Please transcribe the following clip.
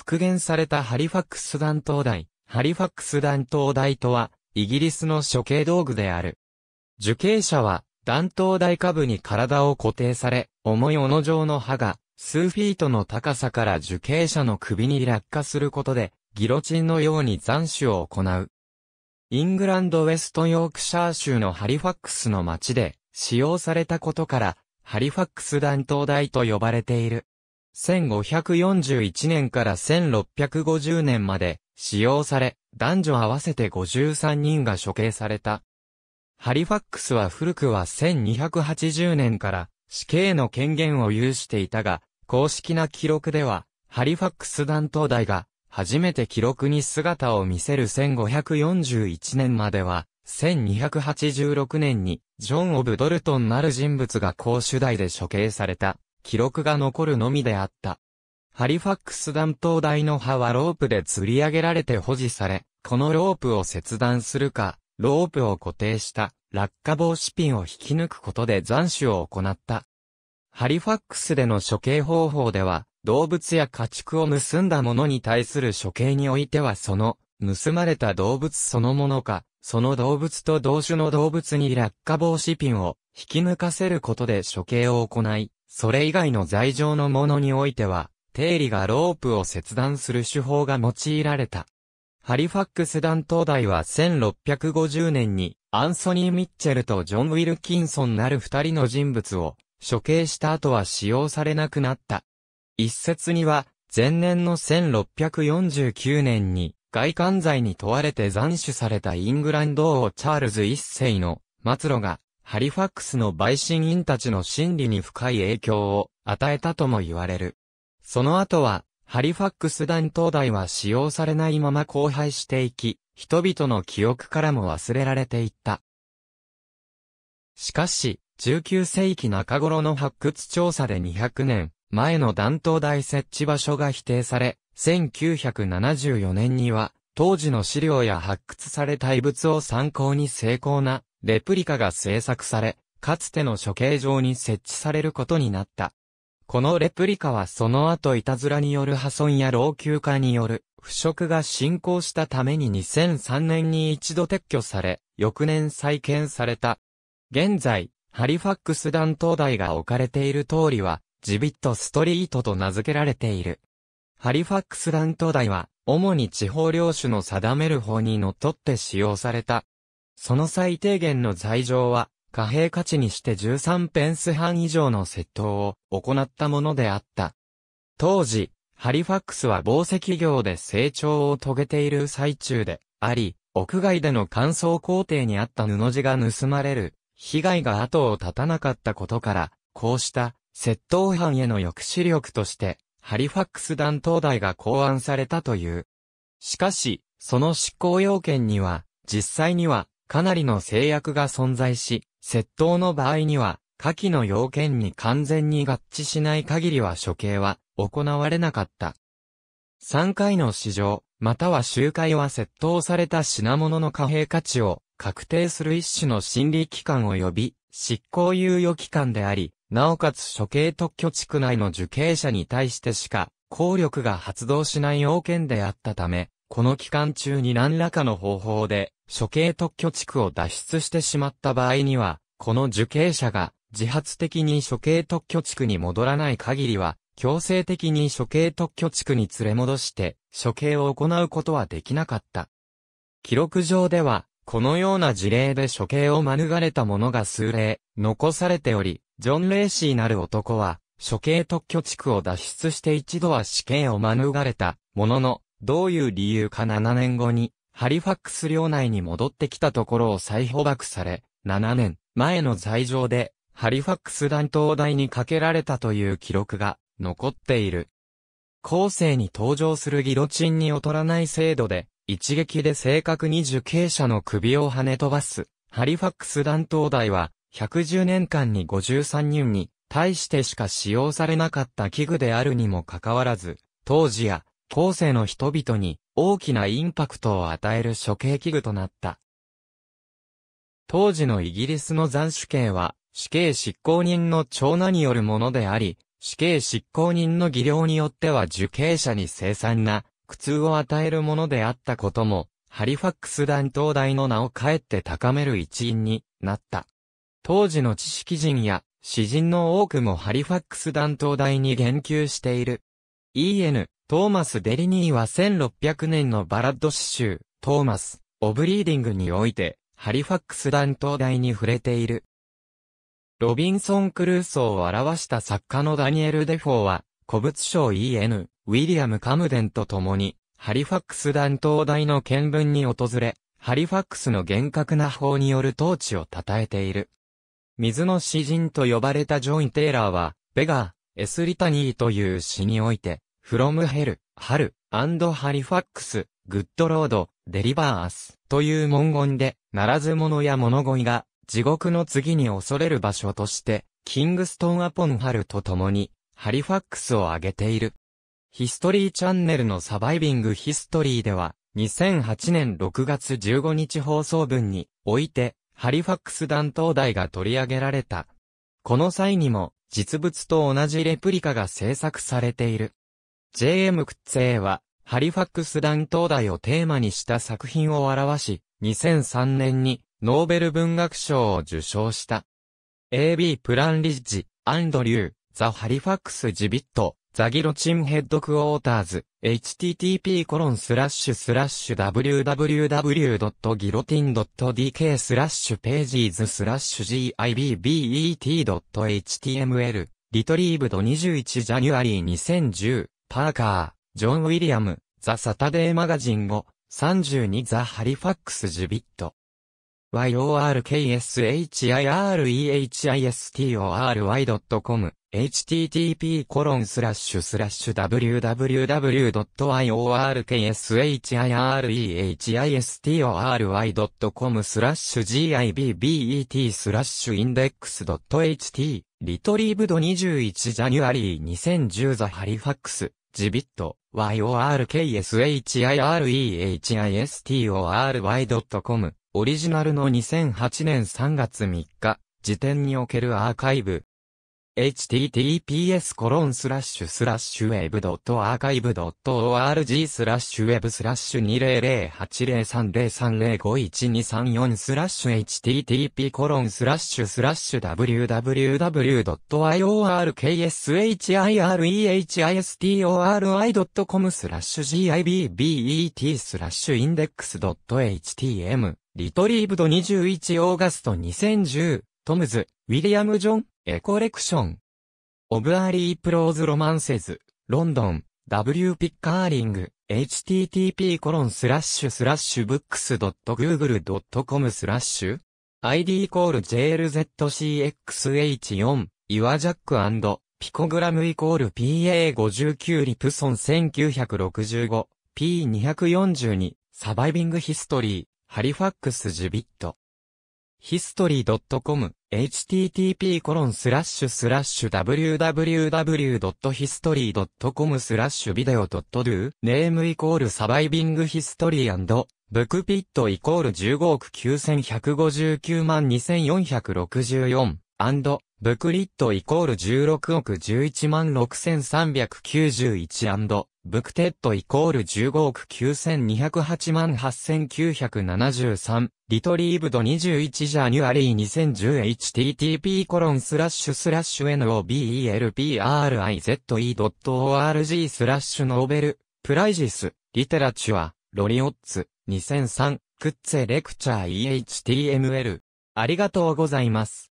復元されたハリファックス弾頭台。ハリファックス弾頭台とは、イギリスの処刑道具である。受刑者は、弾頭台下部に体を固定され、重い斧状の刃が、数フィートの高さから受刑者の首に落下することで、ギロチンのように斬首を行う。イングランドウェストヨークシャー州のハリファックスの町で使用されたことから、ハリファックス弾頭台と呼ばれている。1541年から1650年まで使用され、男女合わせて53人が処刑された。ハリファックスは古くは1280年から死刑の権限を有していたが、公式な記録では、ハリファックス団頭大が初めて記録に姿を見せる1541年までは、1286年にジョン・オブ・ドルトンなる人物が公主台で処刑された。記録が残るのみであった。ハリファックス弾頭台の葉はロープで吊り上げられて保持され、このロープを切断するか、ロープを固定した落下防止ピンを引き抜くことで斬首を行った。ハリファックスでの処刑方法では、動物や家畜を盗んだ者に対する処刑においてはその、盗まれた動物そのものか、その動物と同種の動物に落下防止ピンを引き抜かせることで処刑を行い、それ以外の罪状のものにおいては、定理がロープを切断する手法が用いられた。ハリファックス団頭台は1650年に、アンソニー・ミッチェルとジョン・ウィルキンソンなる二人の人物を、処刑した後は使用されなくなった。一説には、前年の1649年に、外観罪に問われて斬首されたイングランド王チャールズ一世の末路がハリファックスの陪審員たちの心理に深い影響を与えたとも言われる。その後は、ハリファックス弾頭台は使用されないまま荒廃していき、人々の記憶からも忘れられていった。しかし、19世紀中頃の発掘調査で200年前の弾頭台設置場所が否定され、1974年には当時の資料や発掘された遺物を参考に精巧なレプリカが制作され、かつての処刑場に設置されることになった。このレプリカはその後いたずらによる破損や老朽化による腐食が進行したために2003年に一度撤去され、翌年再建された。現在、ハリファックス弾頭台が置かれている通りは、ジビットストリートと名付けられている。ハリファックス弾頭台は、主に地方領主の定める法にのっとって使用された。その最低限の罪状は、貨幣価値にして13ペンス半以上の窃盗を行ったものであった。当時、ハリファックスは紡績業で成長を遂げている最中であり、屋外での乾燥工程にあった布地が盗まれる、被害が後を絶たなかったことから、こうした窃盗犯への抑止力として、ハリファックス弾頭台が考案されたという。しかし、その執行要件には、実際にはかなりの制約が存在し、窃盗の場合には、下記の要件に完全に合致しない限りは処刑は行われなかった。3回の市場、または集会は窃盗された品物の貨幣価値を確定する一種の心理機関及び執行猶予期間であり、なおかつ処刑特許地区内の受刑者に対してしか、効力が発動しない要件であったため、この期間中に何らかの方法で、処刑特許地区を脱出してしまった場合には、この受刑者が自発的に処刑特許地区に戻らない限りは、強制的に処刑特許地区に連れ戻して、処刑を行うことはできなかった。記録上では、このような事例で処刑を免れた者が数例、残されており、ジョン・レイシーなる男は、処刑特許地区を脱出して一度は死刑を免れた、ものの、どういう理由か7年後に、ハリファックス領内に戻ってきたところを再捕獲され、7年前の罪状で、ハリファックス弾頭台にかけられたという記録が残っている。後世に登場するギロチンに劣らない精度で、一撃で正確に受刑者の首を跳ね飛ばす、ハリファックス弾頭台は、110年間に53人に対してしか使用されなかった器具であるにもかかわらず、当時や後世の人々に大きなインパクトを与える処刑器具となった。当時のイギリスの斬首刑は死刑執行人の長男によるものであり、死刑執行人の技量によっては受刑者に凄惨な苦痛を与えるものであったことも、ハリファックス団東大の名をかえって高める一因になった。当時の知識人や詩人の多くもハリファックス団東大に言及している。E.N. トーマス・デリニーは1600年のバラッド詩集、トーマス・オブリーディングにおいて、ハリファックス弾頭台に触れている。ロビンソン・クルーソーを表した作家のダニエル・デフォーは、古物賞 E.N. ウィリアム・カムデンと共に、ハリファックス弾頭台の見聞に訪れ、ハリファックスの厳格な法による統治を称えている。水の詩人と呼ばれたジョイ・テイラーは、ベガー、エスリタニーという詩において、from hell, 春 and Halifax, good road, delivers という文言で、ならず者や物乞いが、地獄の次に恐れる場所として、キングストンアポンハルと共に、ハリファックスを挙げている。ヒストリーチャンネルのサバイビングヒストリーでは、2008年6月15日放送分において、ハリファックス弾頭台が取り上げられた。この際にも、実物と同じレプリカが制作されている。J.M. クッツェーは、ハリファックス弾頭台をテーマにした作品を表し、2003年にノーベル文学賞を受賞した。A.B. プランリッジ、アンドリュー、ザ・ハリファックス・ジビット、ザ・ギロチン・ヘッド・クォーターズ、http コロンスラッシュスラッシュ w w w g u i l l o t i n d k スラッシュページーズスラッシュ gibbet.html リトリーブド21ジャニュアリー2010パーカー、ジョン・ウィリアム、ザ・サタデー・マガジン5、32ザ・ハリファックス・ジュビット。y o r k s h i r e h i s t o r y c o m http コロンスラッシュスラッシュ w w w y o r k s h i r e h i s t o r y c o m スラッシュ gibbet スラッシュ i n d e x .ht リトリーブド21ジャニュアリー2010ザハリファックスジビット、yorkshirehistOry.com、オリジナルの2008年3月3日、時点におけるアーカイブ、https コロンスラッシュスラッシュウェブドットアーカイブドット org スラッシュウェブスラッシュ20080303051234スラッシュ http コロンスラッシュスラッシュ www.iorkshirehistori.com スラッシュ gibbet スラッシュインデックスドット htm リトリーブド21オーガスト2010トムズウィリアム・ジョンエコレクション。オブアリープローズロマンセズ、ロンドン、W ピッカーリング、http コロンスラッシュスラッシュ books.google.com スラッシュ ID コール JLZCX4 h、イワジャックピコグラムイコール PA59 リプソン 1965P242 サバイビングヒストリーハリファックスジュビット history.com http コロンスラッシュスラッシュ www.history.com スラッシュビデオ .do ネームイコールサバイビングヒストリーブックピットイコール15億9159万2464ブクリットイコール16億11万 6391& ブクテッドイコール15億9208万8973リトリーブド21ジャニュアリー 2010http コロンスラッシュスラッシュ nobelprize.org スラッシュノーベルプライジスリテラチュアロリオッツ2003クッツェレクチャー EHTML ありがとうございます。